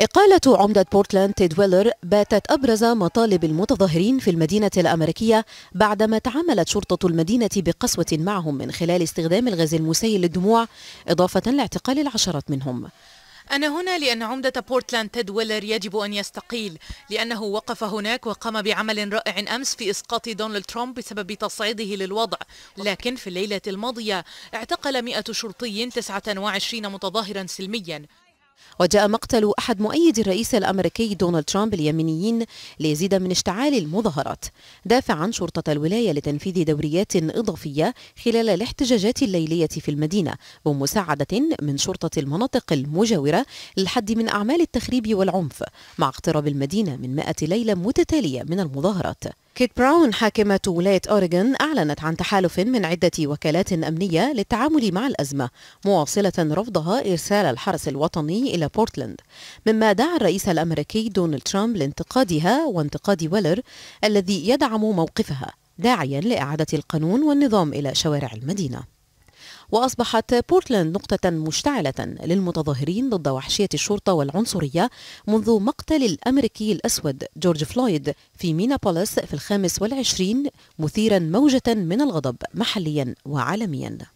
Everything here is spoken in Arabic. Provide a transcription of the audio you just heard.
إقالة عمدة بورتلاند تيد ويلر باتت أبرز مطالب المتظاهرين في المدينة الأمريكية بعدما تعاملت شرطة المدينة بقسوة معهم من خلال استخدام الغاز المسيل للدموع إضافة لاعتقال العشرات منهم أنا هنا لأن عمدة بورتلاند تيد ويلر يجب أن يستقيل لأنه وقف هناك وقام بعمل رائع أمس في إسقاط دونالد ترامب بسبب تصعيده للوضع لكن في الليلة الماضية اعتقل 100 شرطي 29 متظاهرا سلميا وجاء مقتل أحد مؤيدي الرئيس الأمريكي دونالد ترامب اليمينيين ليزيد من اشتعال المظاهرات دافعا شرطة الولاية لتنفيذ دوريات إضافية خلال الاحتجاجات الليلية في المدينة بمساعدة من شرطة المناطق المجاورة للحد من أعمال التخريب والعنف مع اقتراب المدينة من مائة ليلة متتالية من المظاهرات كيت براون حاكمة ولاية أوريغون أعلنت عن تحالف من عدة وكالات أمنية للتعامل مع الأزمة مواصلة رفضها إرسال الحرس الوطني إلى بورتلاند مما دعا الرئيس الأمريكي دونالد ترامب لانتقادها وانتقاد ويلر الذي يدعم موقفها داعيا لإعادة القانون والنظام إلى شوارع المدينة وأصبحت بورتلاند نقطة مشتعلة للمتظاهرين ضد وحشية الشرطة والعنصرية منذ مقتل الأمريكي الأسود جورج فلويد في مينابوليس في الخامس والعشرين مثيرا موجة من الغضب محليا وعالميا